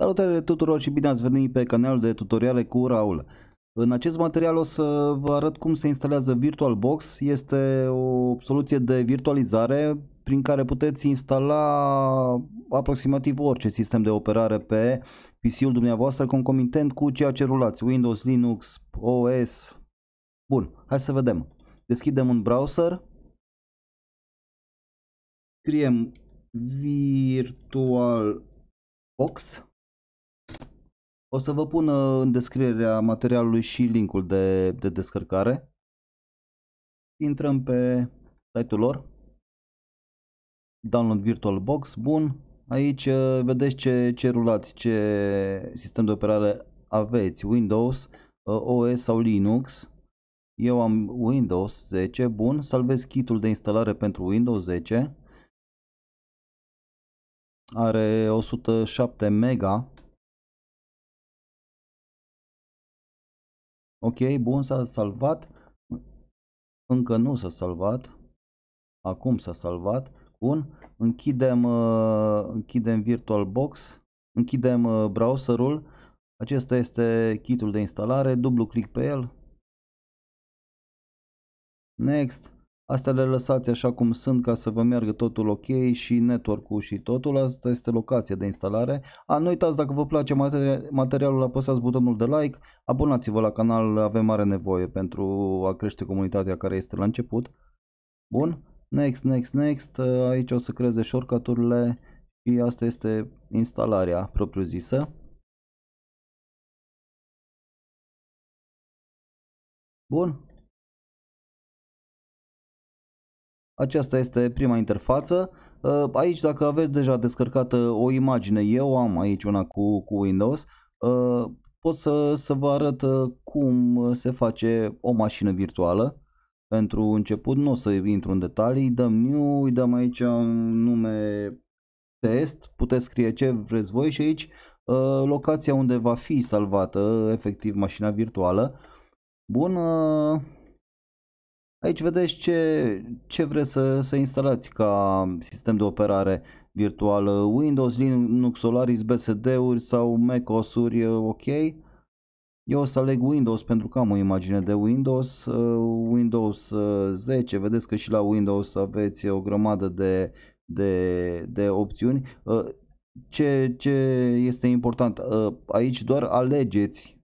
Salutare tuturor și bine ați venit pe canalul de tutoriale cu Raul. În acest material o să vă arăt cum se instalează VirtualBox. Este o soluție de virtualizare prin care puteți instala aproximativ orice sistem de operare pe PC-ul dumneavoastră concomitent cu ceea ce rulați, Windows, Linux, OS. Bun, hai să vedem. Deschidem un browser. Scriem VirtualBox. O să vă pun uh, în descrierea materialului și linkul de, de descărcare. Intrăm pe site-ul lor. Download Virtual Box, bun. Aici uh, vedeți ce, ce rulați, ce sistem de operare aveți, Windows, uh, OS sau Linux. Eu am Windows 10, bun, salvez kitul de instalare pentru Windows 10. Are 107 mega Ok, bun, s-a salvat. Încă nu s-a salvat. Acum s-a salvat. Bun, închidem, uh, închidem VirtualBox, închidem uh, browserul. Acesta este kitul de instalare, dublu click pe el. Next. Astea le lăsați așa cum sunt ca să vă meargă totul ok și network-ul și totul. Asta este locația de instalare. A, nu uitați, dacă vă place materialul, apăsați butonul de like, abonați-vă la canal, avem mare nevoie pentru a crește comunitatea care este la început. Bun, next, next, next, aici o să creeze shortcut-urile și asta este instalarea propriu-zisă. Bun, Aceasta este prima interfață. Uh, aici dacă aveți deja descărcată o imagine, eu am aici una cu, cu Windows, uh, pot să, să vă arăt uh, cum se face o mașină virtuală. Pentru început nu o să intru în detalii, dăm new, îi dăm aici un nume test, puteți scrie ce vreți voi și aici locația unde va fi salvată efectiv mașina virtuală. Bun, Aici vedeți ce, ce vreți să, să instalați ca sistem de operare virtual Windows, Linux, Solaris, BSD-uri sau macos uri ok. Eu o să aleg Windows pentru că am o imagine de Windows, Windows 10, uh, vedeți că și la Windows aveți o grămadă de, de, de opțiuni. Uh, ce, ce este important, uh, aici doar alegeți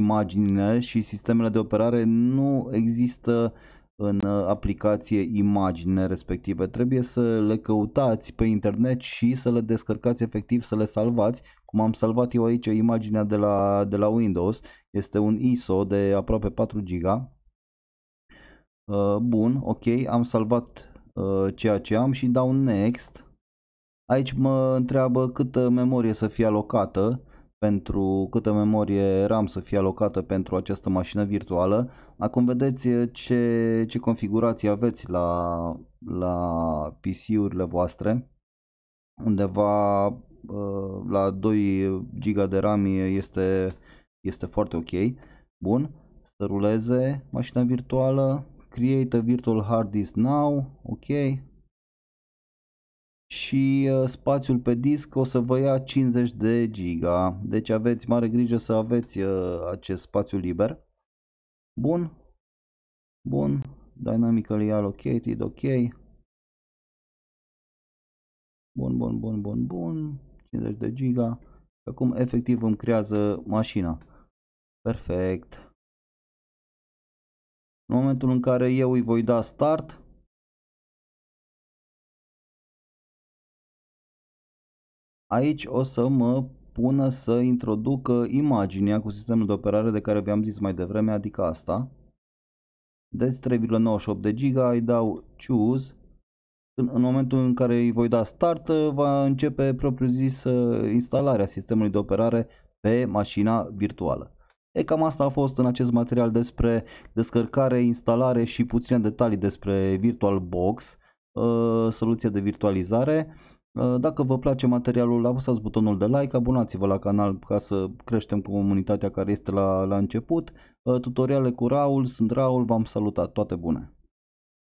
imaginile și sistemele de operare nu există în aplicație imagine respective. Trebuie să le căutați pe internet și să le descărcați efectiv, să le salvați. Cum am salvat eu aici imaginea de la, de la Windows, este un ISO de aproape 4 GB. Uh, bun, ok, am salvat uh, ceea ce am și dau next. Aici mă întreabă câtă memorie să fie alocată pentru câtă memorie RAM să fie alocată pentru această mașină virtuală. Acum vedeți eh, ce, ce configurații aveți la, la PC-urile voastre. Undeva eh, la 2 GB de RAM este, este foarte ok. Bun, să ruleze mașina virtuală, create a virtual hard disk now, ok, și uh, spațiul pe disc o să vă ia 50 de giga, deci aveți mare grijă să aveți uh, acest spațiu liber. Bun, bun, dynamically allocated, ok. Bun, bun, bun, bun, bun, 50 de giga. Acum efectiv îmi creează mașina. Perfect. În momentul în care eu îi voi da start, Aici o să mă pună să introduc imaginea cu sistemul de operare de care vi-am zis mai devreme, adică asta. Deci 3,98 de giga, îi dau choose. În, în momentul în care îi voi da start, va începe propriu zis uh, instalarea sistemului de operare pe mașina virtuală. E cam asta a fost în acest material despre descărcare, instalare și puține detalii despre VirtualBox, uh, soluția de virtualizare. Uh, dacă vă place materialul, apăsați butonul de like, abonați-vă la canal ca să creștem comunitatea care este la, la început. Uh, tutoriale cu Raul, sunt Raul, v-am salutat, toate bune!